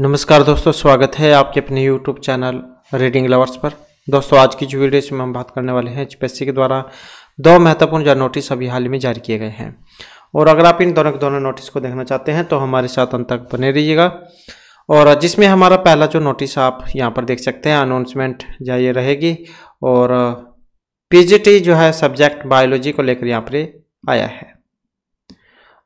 नमस्कार दोस्तों स्वागत है आपके अपने YouTube चैनल रीडिंग लवर्स पर दोस्तों आज की जो वीडियो इसमें हम बात करने वाले हैं एच के द्वारा दो महत्वपूर्ण जो नोटिस अभी हाल ही में जारी किए गए हैं और अगर आप इन दोनों के दोनों नोटिस को देखना चाहते हैं तो हमारे साथ अंत तक बने रहिएगा और जिसमें हमारा पहला जो नोटिस आप यहाँ पर देख सकते हैं अनाउंसमेंट ये रहेगी और पी जो है सब्जेक्ट बायोलॉजी को लेकर यहाँ पर आया है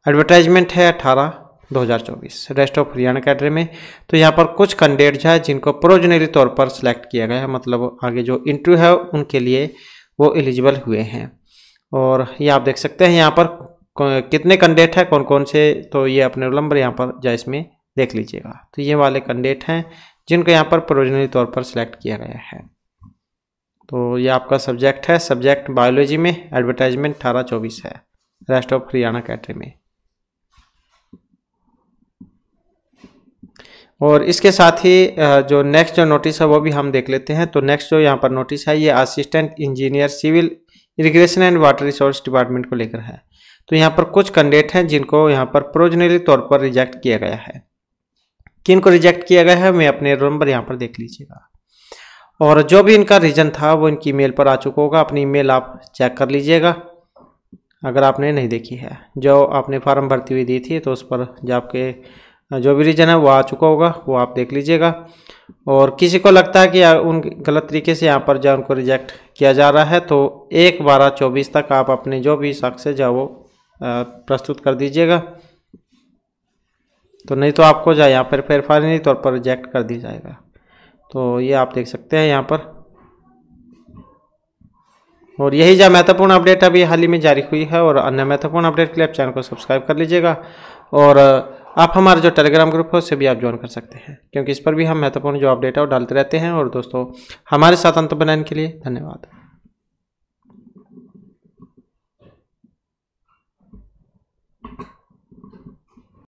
एडवर्टाइजमेंट है अठारह 2024 रेस्ट ऑफ हरियाणा कैटरी में तो यहाँ पर कुछ कैंडिडेट्स हैं जिनको प्रोजनरी तौर पर सिलेक्ट किया गया है मतलब आगे जो इंटरव्यू है उनके लिए वो एलिजिबल हुए हैं और ये आप देख सकते हैं यहाँ पर कितने कैंडिडेट हैं कौन कौन से तो ये अपने नंबर यहाँ पर जा इसमें देख लीजिएगा तो ये वाले कैंडिडेट हैं जिनको यहाँ पर प्रोजनरी तौर पर सिलेक्ट किया गया है तो ये आपका सब्जेक्ट है सब्जेक्ट बायोलॉजी में एडवर्टाइजमेंट अठारह चौबीस है रेस्ट ऑफ हरियाणा कैटरी में और इसके साथ ही जो नेक्स्ट जो नोटिस है वो भी हम देख लेते हैं तो नेक्स्ट जो यहाँ पर नोटिस है ये assistant engineer civil irrigation and water resource department को लेकर है तो यहाँ पर कुछ कैंडिडेट हैं जिनको यहाँ पर प्रोजनरी तौर पर रिजेक्ट किया गया है किन को रिजेक्ट किया गया है मैं अपने रोल नंबर यहाँ पर देख लीजिएगा और जो भी इनका रीज़न था वो इनकी ईमेल पर आ चुका होगा अपनी ईमेल आप चेक कर लीजिएगा अगर आपने नहीं देखी है जो आपने फॉर्म भरती हुई दी थी तो उस पर जो आपके हाँ, जो भी रीजन है वो आ चुका होगा वो आप देख लीजिएगा और किसी को लगता है कि उन गलत तरीके से यहाँ पर जो उनको रिजेक्ट किया जा रहा है तो एक बारह चौबीस तक आप अपने जो भी शख्स है जो वो प्रस्तुत कर दीजिएगा तो नहीं तो आपको जो यहाँ पर फेरफारी तौर पर रिजेक्ट कर दिया जाएगा तो ये आप देख सकते हैं यहाँ पर और यही जो महत्वपूर्ण अपडेट अभी हाल ही में जारी हुई है और अन्य महत्वपूर्ण अपडेट के लिए आप चैनल को सब्सक्राइब कर लीजिएगा और आप हमारा जो टेलीग्राम ग्रुप है उससे भी आप ज्वाइन कर सकते हैं क्योंकि इस पर भी हम महत्वपूर्ण जो अपडेट है वो डालते रहते हैं और दोस्तों हमारे साथ अंत बनाने के लिए धन्यवाद